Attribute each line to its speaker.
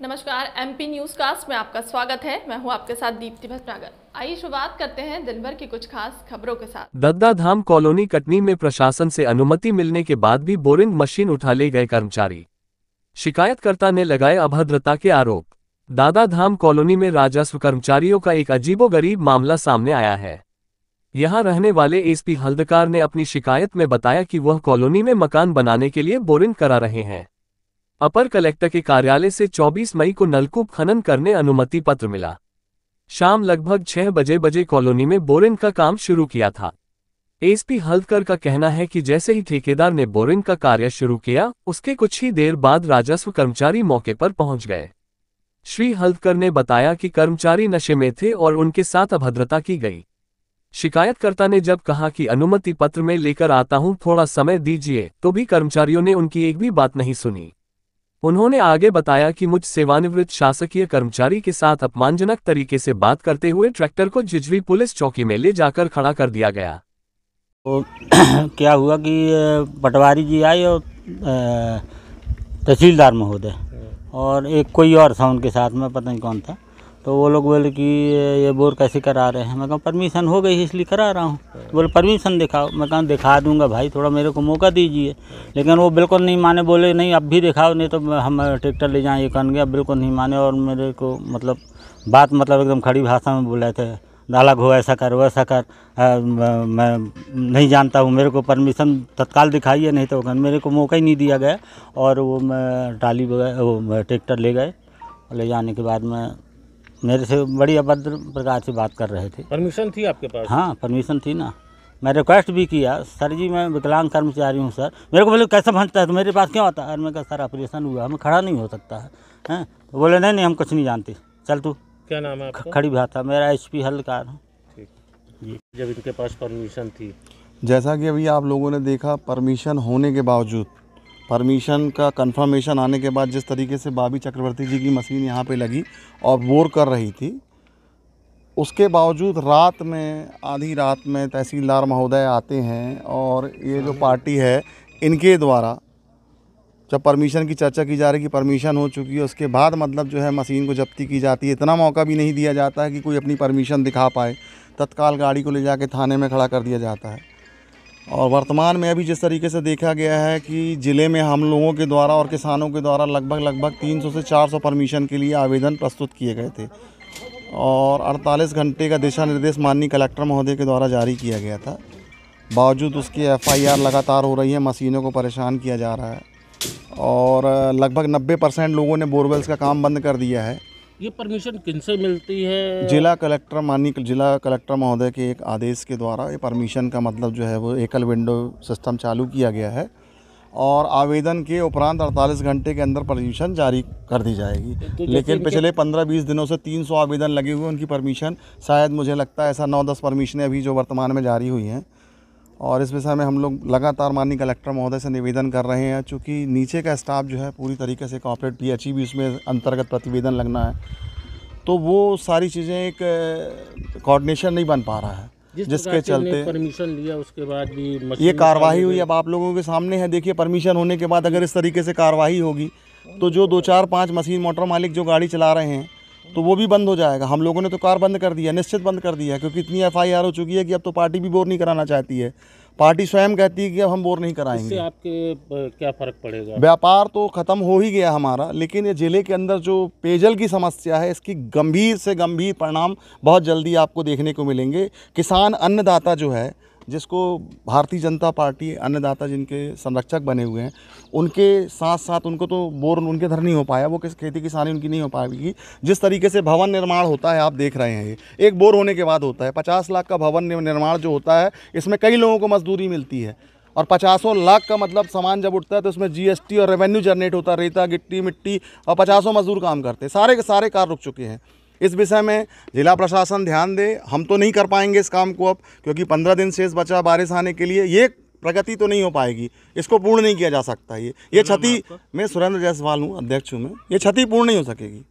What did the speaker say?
Speaker 1: नमस्कार M P news cast में आपका स्वागत है मैं हूं आपके साथ दीप्ति भटनागर आइए शुरुआत करते हैं दिन भर की कुछ खास खबरों के साथ
Speaker 2: दद्दा धाम कॉलोनी कटनी में प्रशासन से अनुमति मिलने के बाद भी बोरिंग मशीन उठा ले गए कर्मचारी शिकायतकर्ता ने लगाए अभद्रता के आरोप दादा धाम कॉलोनी में राजस्व कर्मचारियों का एक अजीबो मामला सामने आया है यहाँ रहने वाले एसपी हल्दकार ने अपनी शिकायत में बताया कि वह कॉलोनी में मकान बनाने के लिए बोरिंग करा रहे हैं अपर कलेक्टर के कार्यालय से 24 मई को नलकूप खनन करने अनुमति पत्र मिला शाम लगभग छह बजे बजे कॉलोनी में बोरिंग का काम शुरू किया था एसपी हल्दकर का कहना है कि जैसे ही ठेकेदार ने बोरिंग का कार्य शुरू किया उसके कुछ ही देर बाद राजस्व कर्मचारी मौके पर पहुंच गए श्री हल्दकर ने बताया कि कर्मचारी नशे में थे और उनके साथ अभद्रता की गई शिकायतकर्ता ने जब कहा कि अनुमति पत्र में लेकर आता हूं थोड़ा समय दीजिए तो भी कर्मचारियों ने उनकी एक भी बात नहीं सुनी उन्होंने आगे बताया कि मुझ सेवानिवृत्त शासकीय कर्मचारी के साथ अपमानजनक तरीके से बात करते हुए ट्रैक्टर को जिजवी पुलिस चौकी में ले जाकर खड़ा कर दिया गया
Speaker 3: तो क्या हुआ कि पटवारी जी आए और तहसीलदार महोदय और एक कोई और था उनके साथ में पता नहीं कौन था तो वो लोग बोले कि ये बोर कैसे करा रहे हैं मैं कहा परमिशन हो गई इसलिए करा रहा हूँ बोले परमिशन दिखाओ मैं कहा दिखा दूंगा भाई थोड़ा मेरे को मौका दीजिए लेकिन वो बिल्कुल नहीं माने बोले नहीं अब भी दिखाओ नहीं तो हम ट्रैक्टर ले जाएँ ये करेंगे अब बिल्कुल नहीं माने और मेरे को मतलब बात मतलब एकदम खड़ी भाषा में बोले थे दाला घो ऐसा कर वैसा कर आ, मैं नहीं जानता हूँ मेरे को परमिशन तत्काल दिखाइए नहीं तो मेरे को मौका ही नहीं दिया गया और वो मैं डाली वगैरह वो ट्रैक्टर ले गए ले जाने के बाद मैं मेरे से बड़ी अभद्र प्रकार से बात कर रहे थे परमिशन थी आपके पास हाँ परमिशन थी ना मैं रिक्वेस्ट भी किया सर जी मैं विकलांग कर्मचारी हूँ सर मेरे को बोले कैसे भंजता है तो मेरे पास क्यों आता है मैं कहा सर ऑपरेशन हुआ हमें खड़ा नहीं हो सकता है हैं तो बोले नहीं नहीं हम कुछ नहीं जानते चल तू क्या नाम है आपका? खड़ी भाता मेरा एच पी हल्कार हूँ जी जब इनके पास परमिशन थी
Speaker 1: जैसा कि अभी आप लोगों ने देखा परमिशन होने के बावजूद परमिशन का कंफर्मेशन आने के बाद जिस तरीके से बाबी चक्रवर्ती जी की मशीन यहाँ पे लगी और बोर कर रही थी उसके बावजूद रात में आधी रात में तहसीलदार महोदय आते हैं और ये जो पार्टी है इनके द्वारा जब परमिशन की चर्चा की जा रही कि परमिशन हो चुकी है उसके बाद मतलब जो है मशीन को जब्ती की जाती है इतना मौका भी नहीं दिया जाता है कि कोई अपनी परमिशन दिखा पाए तत्काल गाड़ी को ले जाके थाने में खड़ा कर दिया जाता है और वर्तमान में अभी जिस तरीके से देखा गया है कि ज़िले में हम लोगों के द्वारा और किसानों के द्वारा लगभग लगभग 300 से 400 परमिशन के लिए आवेदन प्रस्तुत किए गए थे और 48 घंटे का दिशा निर्देश माननीय कलेक्टर महोदय के द्वारा जारी किया गया था बावजूद उसके एफआईआर लगातार हो रही है मशीनों को परेशान किया जा रहा है और लगभग नब्बे परसेंट लोगों ने बोरवेल्स का काम बंद कर दिया है
Speaker 3: ये परमिशन किन से मिलती है जिला
Speaker 1: कलेक्टर माननीय जिला कलेक्टर महोदय के एक आदेश के द्वारा ये परमिशन का मतलब जो है वो एकल विंडो सिस्टम चालू किया गया है और आवेदन के उपरांत 48 घंटे के अंदर परमिशन जारी कर दी जाएगी तो लेकिन पिछले 15-20 दिनों से 300 आवेदन लगे हुए उनकी परमिशन शायद मुझे लगता है ऐसा 9-10 परमिशनें अभी जो वर्तमान में जारी हुई हैं और इस विषय में हम लोग लगातार माननीय कलेक्टर महोदय से निवेदन कर रहे हैं चूँकि नीचे का स्टाफ जो है पूरी तरीके से कॉपरेट पी एच भी उसमें अंतर्गत प्रतिवेदन लगना है तो वो सारी चीज़ें एक कोऑर्डिनेशन नहीं बन पा रहा है जिस जिसके चलते
Speaker 3: परमिशन लिया उसके बाद भी ये कार्रवाई हुई अब
Speaker 1: आप लोगों के सामने है देखिए परमिशन होने के बाद अगर इस तरीके से कार्रवाई होगी तो जो दो चार पाँच मशीन मोटर मालिक जो गाड़ी चला रहे हैं तो वो भी बंद हो जाएगा हम लोगों ने तो कार बंद कर दिया निश्चित बंद कर दिया क्योंकि इतनी एफ हो चुकी है कि अब तो पार्टी भी बोर नहीं कराना चाहती है पार्टी स्वयं कहती है कि अब हम बोर नहीं कराएंगे इससे
Speaker 3: आपके क्या फ़र्क पड़ेगा व्यापार
Speaker 1: तो ख़त्म हो ही गया हमारा लेकिन ये ज़िले के अंदर जो पेयजल की समस्या है इसकी गंभीर से गंभीर परिणाम बहुत जल्दी आपको देखने को मिलेंगे किसान अन्नदाता जो है जिसको भारतीय जनता पार्टी अन्नदाता जिनके संरक्षक बने हुए हैं उनके साथ साथ उनको तो बोर उनके धर नहीं हो पाया वो किस खेती किसानी उनकी नहीं हो पाएगी जिस तरीके से भवन निर्माण होता है आप देख रहे हैं ये एक बोर होने के बाद होता है पचास लाख का भवन निर्माण जो होता है इसमें कई लोगों को मजदूरी मिलती है और पचासों लाख का मतलब सामान जब उठता है तो उसमें जीएसटी और रेवेन्यू जनरेट होता रेता गिट्टी मिट्टी और पचासों मजदूर काम करते हैं सारे के सारे कार रुक चुके हैं इस विषय में जिला प्रशासन ध्यान दे हम तो नहीं कर पाएंगे इस काम को अब क्योंकि पंद्रह दिन शेष बचा बारिश आने के लिए ये प्रगति तो नहीं हो पाएगी इसको पूर्ण नहीं किया जा सकता ये ये क्षति मैं सुरेंद्र जायसवाल हूँ अध्यक्ष हूँ मैं ये क्षति पूर्ण नहीं हो सकेगी